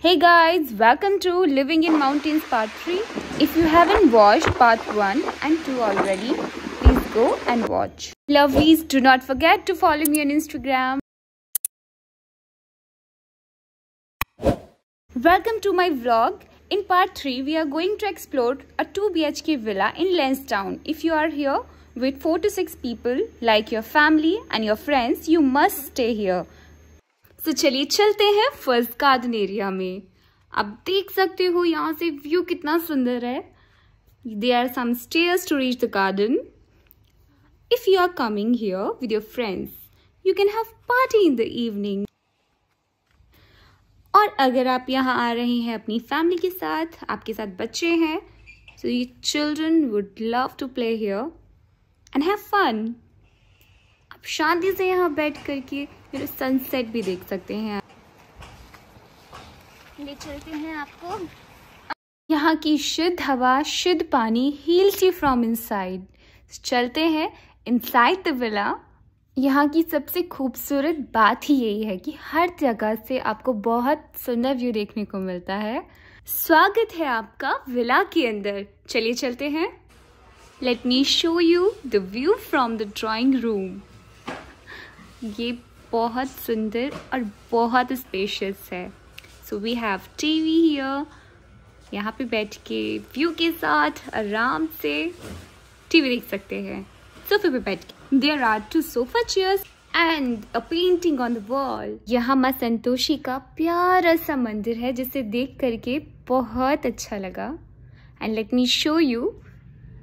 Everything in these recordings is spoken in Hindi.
Hey guys, welcome to Living in Mountains Part 3. If you haven't watched Part 1 and 2 already, please go and watch. Lovelies, do not forget to follow me on Instagram. Welcome to my vlog. In Part 3, we are going to explore a 2 BHK villa in Lenstown. If you are here with 4 to 6 people, like your family and your friends, you must stay here. तो चलिए चलते हैं फर्स्ट गार्डन एरिया में आप देख सकते हो यहाँ से व्यू कितना सुंदर है they are some stairs to reach the garden if you are coming here with your friends you can have party in the evening और अगर आप यहाँ आ रहे हैं अपनी फैमिली के साथ आपके साथ बच्चे हैं so you children would love to play here and have fun आप शांति से यहाँ बैठ करके फिर सनसेट भी देख सकते हैं ले चलते हैं आपको यहाँ की शुद्ध हवा शुद्ध पानी हील्स यू फ्रॉम इनसाइड चलते हैं इनसाइड द विला यहाँ की सबसे खूबसूरत बात ही यही है कि हर जगह से आपको बहुत सुंदर व्यू देखने को मिलता है स्वागत है आपका विला के अंदर चलिए चलते हैं let me show you the view from the drawing room ये बहुत सुंदर और बहुत स्पेशियस है so we have TV here यहाँ पे बैठ के व्यू के साथ आराम से टीवी देख सकते हैं सोफे पे बैठ के there are two sofa chairs and a painting on the wall यहाँ माँ संतोषी का प्यारा सा मंदिर है जिसे देख करके बहुत अच्छा लगा and let me show you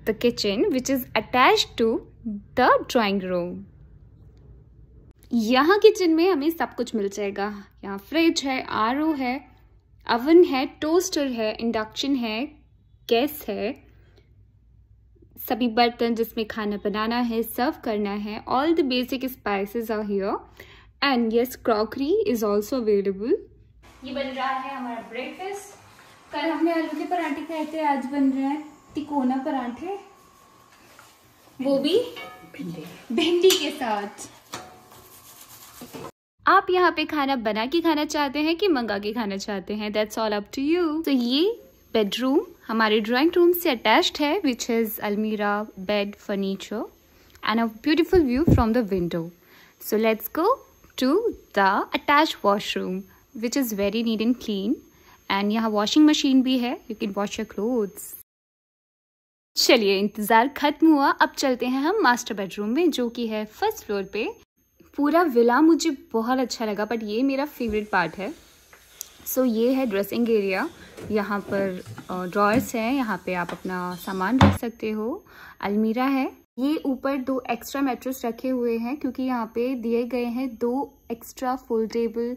the kitchen which is attach to the drawing room यहाँ किचन में हमें सब कुछ मिल जाएगा यहाँ फ्रिज है आर है अवन है टोस्टर है इंडक्शन है गैस है सभी बर्तन जिसमें खाना बनाना है सर्व करना है all the basic spices are here and yes crockery is also available ये बन रहा है हमारा ब्रेकफास्ट कल हमने आलू के पराठे खाए थे आज बन रहे हैं तिकोना पराठे वो भी भिंडी के साथ आप यहाँ पे खाना बना के खाना चाहते हैं कि मंगा के खाना चाहते हैं that's all up to you तो ये बेडरूम हमारे ड्राइंग रूम से अटैच्ड है विच इज़ अलमीरा bed furniture and a beautiful view from the window so let's go to the attach washroom which is very neat and clean and यहाँ वॉशिंग मशीन भी है you can wash your clothes चलिए इंतज़ार खत्म हुआ अब चलते हैं हम मास्टर बेडरूम में जो कि है फर्स्ट फ्लोर पे पूरा विला मुझे बहुत अच्छा लगा बट ये मेरा फेवरेट पार्ट है सो so, ये है ड्रेसिंग एरिया यहाँ पर ड्रॉयर्स हैं यहाँ पे आप अपना सामान रख सकते हो अलमीरा है ये ऊपर दो एक्स्ट्रा मेट्रेस रखे हुए हैं क्योंकि यहाँ पे दिए गए हैं दो एक्स्ट्रा फोल्डेबल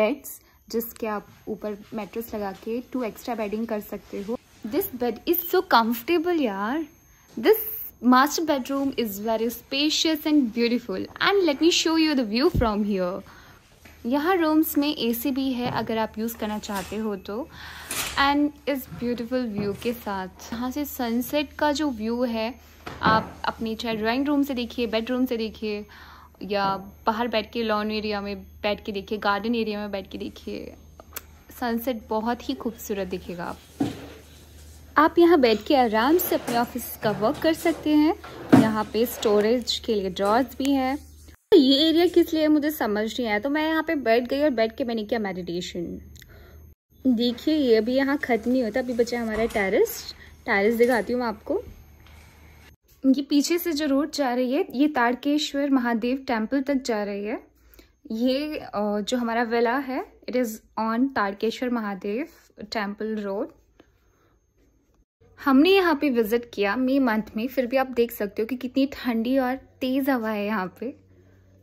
बेड्स जिसके आप ऊपर मेट्रेस लगा के टू एक्स्ट्रा बेडिंग कर सकते हो this bed is so comfortable यार this Master bedroom is very spacious and beautiful and let me show you the view from here. यहाँ रूम्स में एसी भी है अगर आप यूज़ करना चाहते हो तो एंड इस ब्यूटीफुल व्यू के साथ यहाँ से सनसेट का जो व्यू है आप अपनी चाहे ड्राइंग रूम से देखिए बेडरूम से देखिए या बाहर बैठ के लॉन एरिया में बैठ के देखिए गार्डन एरिया में बैठ के देखिए सनसेट बहुत ही खूबसूरत दिखेगा आप आप यहाँ बैठ के आराम से अपने ऑफिस का वर्क कर सकते हैं यहाँ पे स्टोरेज के लिए ड्रॉर्स भी हैं तो ये एरिया किस लिए मुझे समझ नहीं आया तो मैं यहाँ पे बैठ गई और बैठ के मैंने किया मेडिटेशन देखिए ये अभी यहाँ ख़त्म नहीं होता अभी बचा हमारा टेरिस टेरिस दिखाती हूँ मैं आपको ये पीछे से जो रोड जा रही है ये ताड़केश्वर महादेव टेम्पल तक जा रही है ये जो हमारा विला है it is on Tadkeshwar Mahadev temple road हमने यहाँ पे विज़िट किया मई मंथ में फिर भी आप देख सकते हो कि कितनी ठंडी और तेज़ हवा है यहाँ पे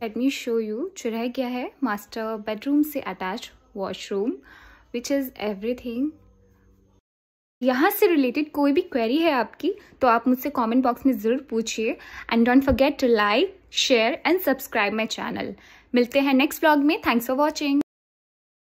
लेट मी शो यू जो रह गया है मास्टर बेडरूम से attach washroom which is everything यहाँ से रिलेटेड कोई भी क्वेरी है आपकी तो आप मुझसे कमेंट बॉक्स में ज़रूर पूछिए and don't forget to like share and subscribe my channel मिलते हैं नेक्स्ट ब्लॉग में थैंक्स फॉर वॉचिंग